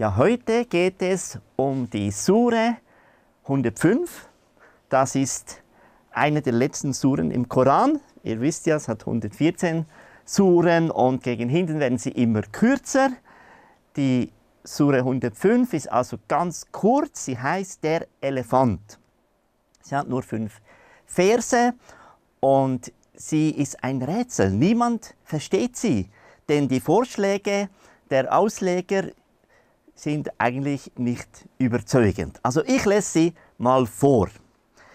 Ja, heute geht es um die Sure 105. Das ist eine der letzten Suren im Koran. Ihr wisst ja, es hat 114 Suren und gegen hinten werden sie immer kürzer. Die Sure 105 ist also ganz kurz. Sie heißt der Elefant. Sie hat nur fünf Verse und sie ist ein Rätsel. Niemand versteht sie, denn die Vorschläge der Ausleger sind eigentlich nicht überzeugend. Also ich lese sie mal vor.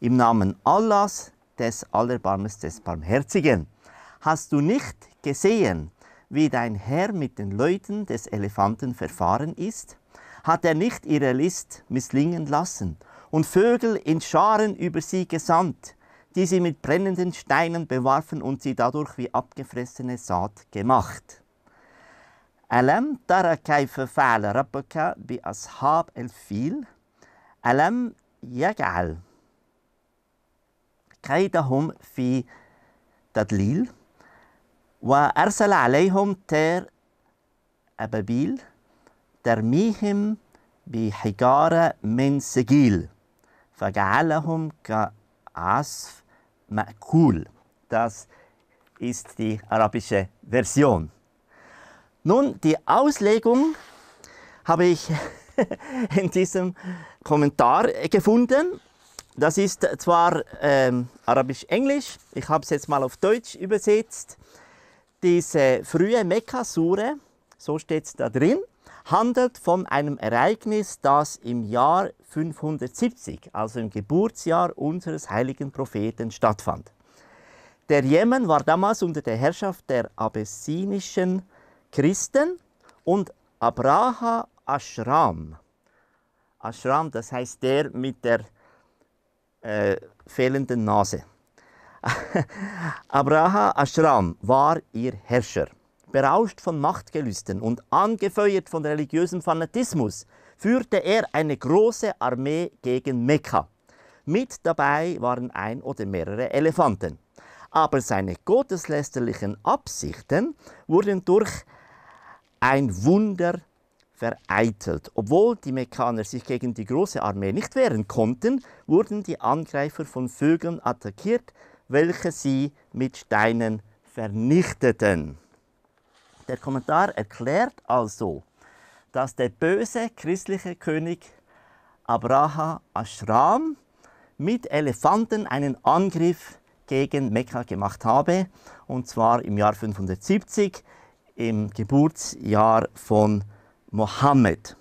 Im Namen Allahs, des Allerbarmes, des Barmherzigen. Hast du nicht gesehen, wie dein Herr mit den Leuten des Elefanten verfahren ist? Hat er nicht ihre List misslingen lassen und Vögel in Scharen über sie gesandt, die sie mit brennenden Steinen bewarfen und sie dadurch wie abgefressene Saat gemacht? ألم ترى كيف فعل ربك بأصحاب الفيل ألم يجعل كيدهم في تضليل وأرسل عليهم تير أبابيل ترميهم بحجارة من سجيل فجعلهم كعصف مأكول. Das ist die arabische Version. Nun, die Auslegung habe ich in diesem Kommentar gefunden. Das ist zwar ähm, arabisch-englisch, ich habe es jetzt mal auf Deutsch übersetzt. Diese frühe Mekka-Sure, so steht es da drin, handelt von einem Ereignis, das im Jahr 570, also im Geburtsjahr unseres heiligen Propheten, stattfand. Der Jemen war damals unter der Herrschaft der abessinischen Christen und Abraha Ashram. Ashram, das heißt der mit der äh, fehlenden Nase. Abraha Ashram war ihr Herrscher. Berauscht von Machtgelüsten und angefeuert von religiösem Fanatismus, führte er eine große Armee gegen Mekka. Mit dabei waren ein oder mehrere Elefanten. Aber seine gotteslästerlichen Absichten wurden durch ein Wunder vereitelt. Obwohl die Mekkaner sich gegen die große Armee nicht wehren konnten, wurden die Angreifer von Vögeln attackiert, welche sie mit Steinen vernichteten. Der Kommentar erklärt also, dass der böse christliche König Abraha Ashram mit Elefanten einen Angriff gegen Mekka gemacht habe, und zwar im Jahr 570 im Geburtsjahr von Mohammed.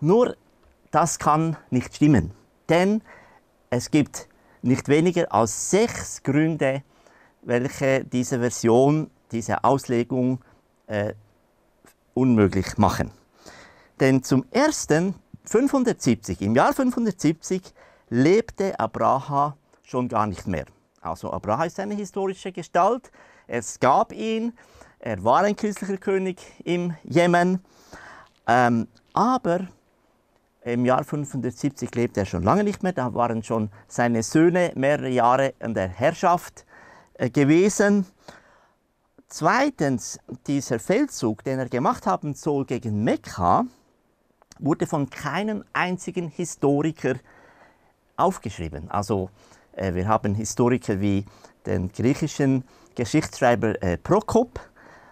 Nur das kann nicht stimmen, denn es gibt nicht weniger als sechs Gründe, welche diese Version, diese Auslegung äh, unmöglich machen. Denn zum ersten 570, im Jahr 570 lebte Abraha schon gar nicht mehr. Also Abraha ist eine historische Gestalt, es gab ihn. Er war ein christlicher König im Jemen. Ähm, aber im Jahr 570 lebte er schon lange nicht mehr. Da waren schon seine Söhne mehrere Jahre an der Herrschaft äh, gewesen. Zweitens, dieser Feldzug, den er gemacht haben soll gegen Mekka, wurde von keinem einzigen Historiker aufgeschrieben. Also äh, wir haben Historiker wie den griechischen Geschichtsschreiber äh, Prokop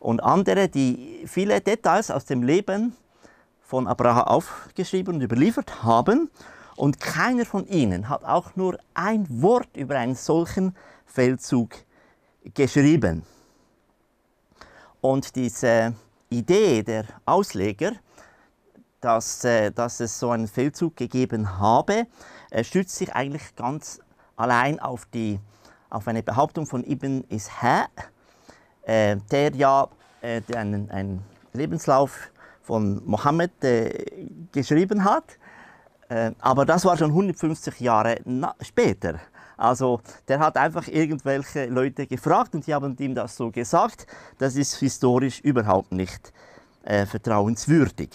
und andere, die viele Details aus dem Leben von Abraham aufgeschrieben und überliefert haben. Und keiner von ihnen hat auch nur ein Wort über einen solchen Feldzug geschrieben. Und diese äh, Idee der Ausleger, dass, äh, dass es so einen Feldzug gegeben habe, äh, stützt sich eigentlich ganz allein auf die auf eine Behauptung von Ibn Isha, äh, der ja äh, einen, einen, Lebenslauf von Mohammed äh, geschrieben hat. Äh, aber das war schon 150 Jahre später. Also der hat einfach irgendwelche Leute gefragt und die haben ihm das so gesagt. Das ist historisch überhaupt nicht äh, vertrauenswürdig.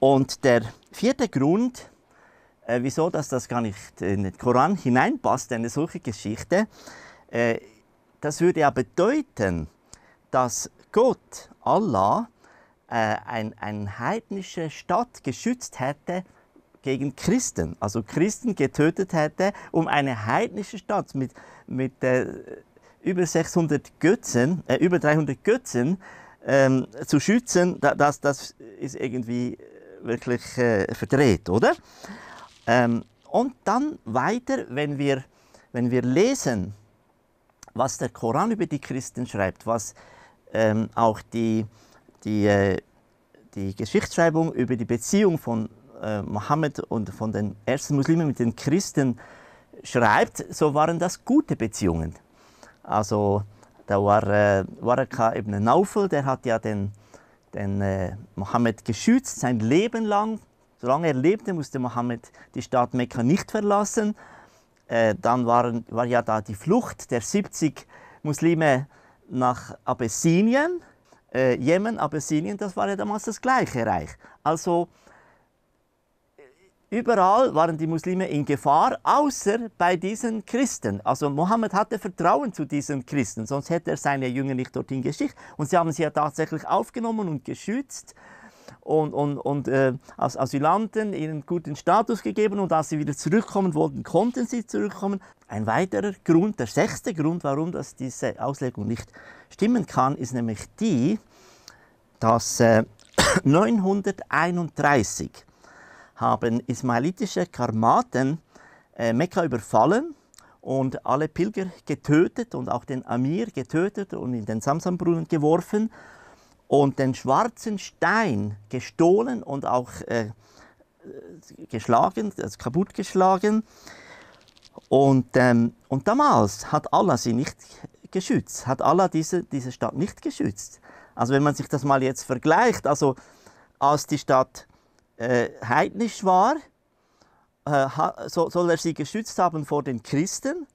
Und der vierte Grund, äh, wieso dass das gar nicht in den Koran hineinpasst, eine solche Geschichte. Äh, das würde ja bedeuten, dass Gott, Allah, äh, ein, eine heidnische Stadt geschützt hätte gegen Christen, also Christen getötet hätte, um eine heidnische Stadt mit, mit äh, über 600 Götzen, äh, über 300 Götzen ähm, zu schützen, das, das ist irgendwie äh, wirklich äh, verdreht, oder? Ähm, und dann weiter, wenn wir, wenn wir lesen, was der Koran über die Christen schreibt, was ähm, auch die, die, äh, die Geschichtsschreibung über die Beziehung von äh, Mohammed und von den ersten Muslimen mit den Christen schreibt, so waren das gute Beziehungen. Also da war äh, Waraka ibn Naufel, der hat ja den, den äh, Mohammed geschützt sein Leben lang Solange er lebte, musste Mohammed die Stadt Mekka nicht verlassen. Äh, dann waren, war ja da die Flucht der 70 Muslime nach Abessinien. Äh, Jemen, Abessinien, das war ja damals das gleiche Reich. Also überall waren die Muslime in Gefahr, außer bei diesen Christen. Also Mohammed hatte Vertrauen zu diesen Christen, sonst hätte er seine Jünger nicht dorthin geschickt. Und sie haben sie ja tatsächlich aufgenommen und geschützt und, und, und äh, als Asylanten ihnen guten Status gegeben und als sie wieder zurückkommen wollten, konnten sie zurückkommen. Ein weiterer Grund, der sechste Grund, warum das diese Auslegung nicht stimmen kann, ist nämlich die, dass äh, 931 haben ismailitische Karmaten äh, Mekka überfallen und alle Pilger getötet und auch den Amir getötet und in den Samsambrunnen geworfen und den schwarzen Stein gestohlen und auch äh, geschlagen, also geschlagen. Und, ähm, und damals hat Allah sie nicht geschützt, hat Allah diese, diese Stadt nicht geschützt. Also wenn man sich das mal jetzt vergleicht, also als die Stadt äh, heidnisch war, äh, so, soll er sie geschützt haben vor den Christen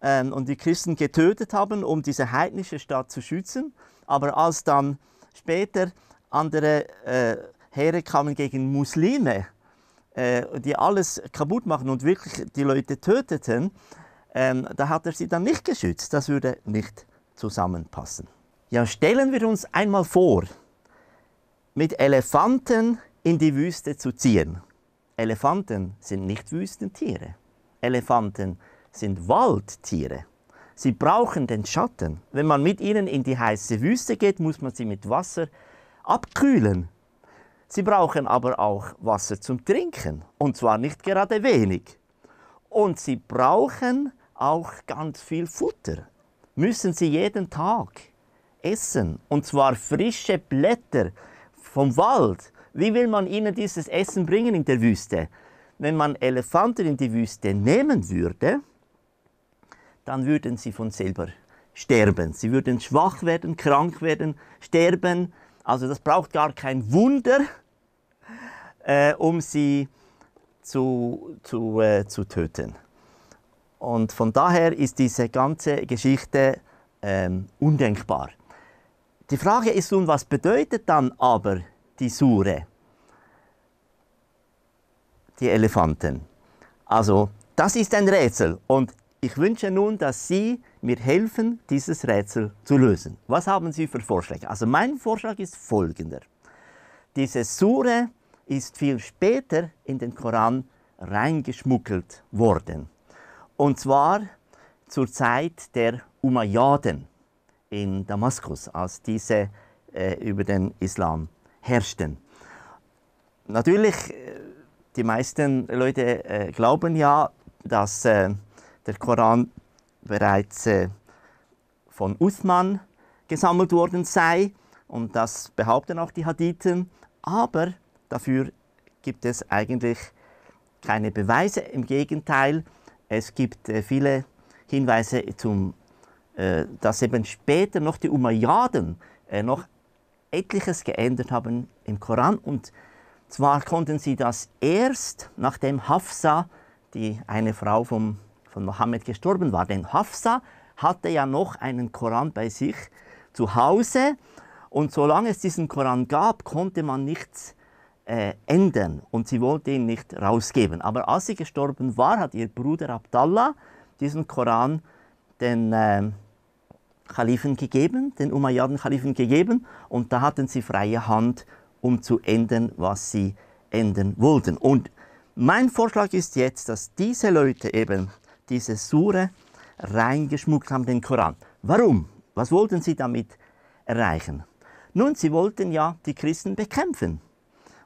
ähm, und die Christen getötet haben, um diese heidnische Stadt zu schützen. Aber als dann Später andere äh, Heere kamen gegen Muslime, äh, die alles kaputt machen und wirklich die Leute töteten. Ähm, da hat er sie dann nicht geschützt. Das würde nicht zusammenpassen. Ja, stellen wir uns einmal vor, mit Elefanten in die Wüste zu ziehen. Elefanten sind nicht Wüstentiere. Elefanten sind Waldtiere. Sie brauchen den Schatten. Wenn man mit ihnen in die heiße Wüste geht, muss man sie mit Wasser abkühlen. Sie brauchen aber auch Wasser zum Trinken, und zwar nicht gerade wenig. Und sie brauchen auch ganz viel Futter. Müssen sie jeden Tag essen, und zwar frische Blätter vom Wald. Wie will man ihnen dieses Essen bringen in der Wüste? Wenn man Elefanten in die Wüste nehmen würde, dann würden sie von selber sterben. Sie würden schwach werden, krank werden, sterben. Also das braucht gar kein Wunder, äh, um sie zu, zu, äh, zu töten. Und von daher ist diese ganze Geschichte ähm, undenkbar. Die Frage ist nun, was bedeutet dann aber die Sure, die Elefanten? Also das ist ein Rätsel und ich wünsche nun, dass Sie mir helfen, dieses Rätsel zu lösen. Was haben Sie für Vorschläge? Also mein Vorschlag ist folgender. Diese Sure ist viel später in den Koran reingeschmuggelt worden. Und zwar zur Zeit der Umayyaden in Damaskus, als diese äh, über den Islam herrschten. Natürlich, äh, die meisten Leute äh, glauben ja, dass äh, der Koran bereits äh, von Usman gesammelt worden sei. Und das behaupten auch die Hadithen. Aber dafür gibt es eigentlich keine Beweise. Im Gegenteil, es gibt äh, viele Hinweise, zum, äh, dass eben später noch die Umayyaden äh, noch etliches geändert haben im Koran. Und zwar konnten sie das erst, nachdem Hafsa, die eine Frau vom von Mohammed gestorben war. Denn Hafsa hatte ja noch einen Koran bei sich zu Hause und solange es diesen Koran gab, konnte man nichts äh, ändern und sie wollte ihn nicht rausgeben. Aber als sie gestorben war, hat ihr Bruder Abdallah diesen Koran den äh, Kalifen gegeben, den Umayyaden Kalifen gegeben und da hatten sie freie Hand, um zu ändern, was sie ändern wollten. Und mein Vorschlag ist jetzt, dass diese Leute eben diese Sure reingeschmuggelt haben, den Koran. Warum? Was wollten sie damit erreichen? Nun, sie wollten ja die Christen bekämpfen.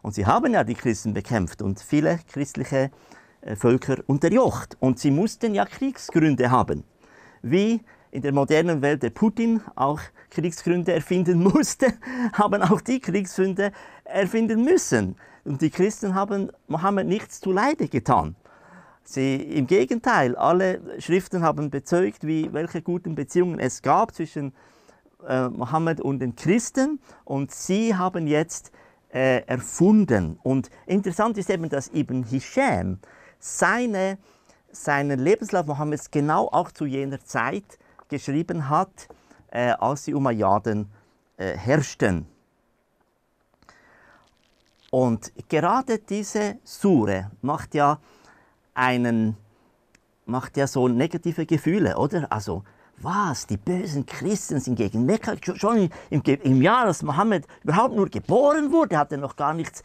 Und sie haben ja die Christen bekämpft und viele christliche äh, Völker unterjocht. Und sie mussten ja Kriegsgründe haben. Wie in der modernen Welt der Putin auch Kriegsgründe erfinden musste, haben auch die Kriegsgründe erfinden müssen. Und die Christen haben Mohammed nichts zu Leide getan. Sie, Im Gegenteil, alle Schriften haben bezeugt, wie, welche guten Beziehungen es gab zwischen äh, Mohammed und den Christen und sie haben jetzt äh, erfunden. Und interessant ist eben, dass Ibn Hisham seine, seinen Lebenslauf Mohammeds genau auch zu jener Zeit geschrieben hat, äh, als die Umayyaden äh, herrschten. Und gerade diese Sure macht ja einen, macht ja so negative Gefühle, oder? Also, was? Die bösen Christen sind gegen Mekka. Schon im, im Jahr, als Mohammed überhaupt nur geboren wurde, hat er noch gar nichts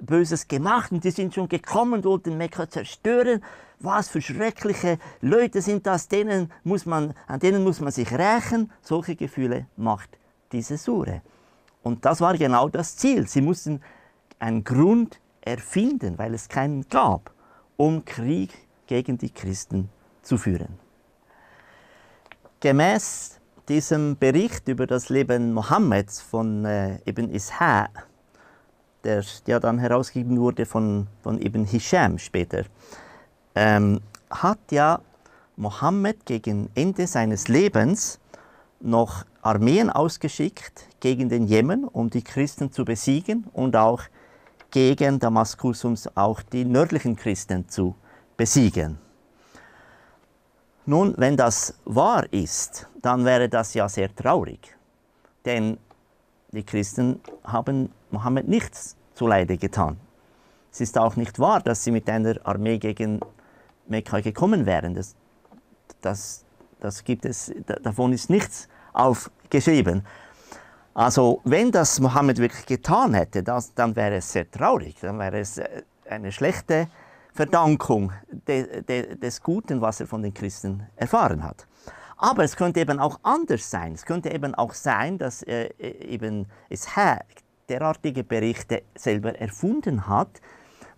Böses gemacht und die sind schon gekommen, und wollten Mekka zerstören. Was für schreckliche Leute sind das? Denen muss man, an denen muss man sich rächen. Solche Gefühle macht diese Sure. Und das war genau das Ziel. Sie mussten einen Grund erfinden, weil es keinen gab um Krieg gegen die Christen zu führen. Gemäß diesem Bericht über das Leben Mohammeds von äh, Ibn Isha, der ja dann herausgegeben wurde von, von Ibn Hisham später, ähm, hat ja Mohammed gegen Ende seines Lebens noch Armeen ausgeschickt gegen den Jemen, um die Christen zu besiegen und auch gegen Damaskus, um auch die nördlichen Christen zu besiegen. Nun, wenn das wahr ist, dann wäre das ja sehr traurig, denn die Christen haben Mohammed nichts zuleide getan. Es ist auch nicht wahr, dass sie mit einer Armee gegen Mekka gekommen wären. Das, das, das gibt es, davon ist nichts aufgeschrieben. Also wenn das Mohammed wirklich getan hätte, das, dann wäre es sehr traurig, dann wäre es äh, eine schlechte Verdankung de, de, des Guten, was er von den Christen erfahren hat. Aber es könnte eben auch anders sein. Es könnte eben auch sein, dass äh, äh eben Ishaq derartige Berichte selber erfunden hat,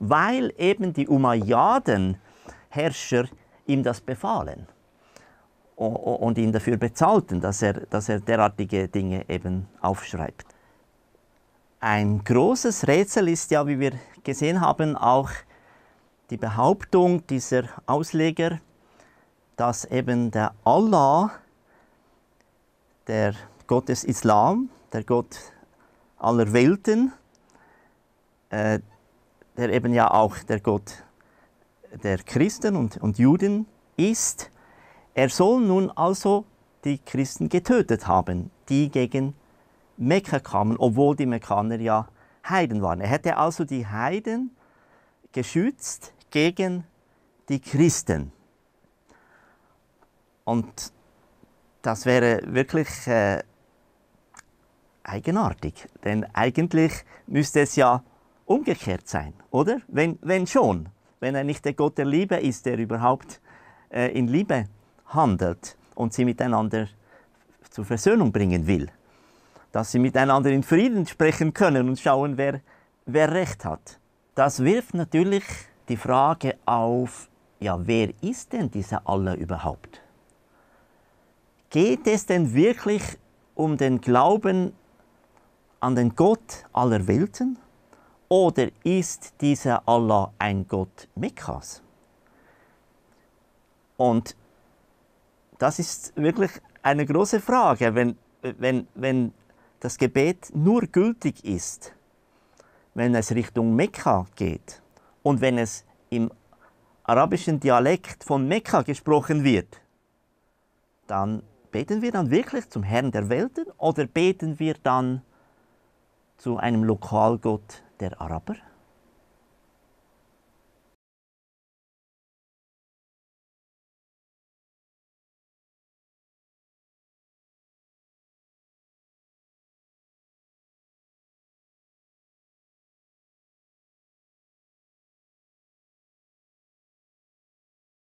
weil eben die Umayyaden-Herrscher ihm das befahlen und ihn dafür bezahlten, dass er, dass er derartige Dinge eben aufschreibt. Ein großes Rätsel ist ja, wie wir gesehen haben, auch die Behauptung dieser Ausleger, dass eben der Allah, der Gott des Islam, der Gott aller Welten, äh, der eben ja auch der Gott der Christen und, und Juden ist, er soll nun also die Christen getötet haben, die gegen Mekka kamen, obwohl die Mekkaner ja Heiden waren. Er hätte also die Heiden geschützt gegen die Christen. Und das wäre wirklich äh, eigenartig, denn eigentlich müsste es ja umgekehrt sein, oder? Wenn, wenn schon, wenn er nicht der Gott der Liebe ist, der überhaupt äh, in Liebe handelt und sie miteinander zur Versöhnung bringen will. Dass sie miteinander in Frieden sprechen können und schauen, wer, wer recht hat. Das wirft natürlich die Frage auf, ja, wer ist denn dieser Allah überhaupt? Geht es denn wirklich um den Glauben an den Gott aller Welten? Oder ist dieser Allah ein Gott Mekkas? Und das ist wirklich eine große Frage, wenn, wenn, wenn das Gebet nur gültig ist, wenn es Richtung Mekka geht und wenn es im arabischen Dialekt von Mekka gesprochen wird, dann beten wir dann wirklich zum Herrn der Welten oder beten wir dann zu einem Lokalgott der Araber?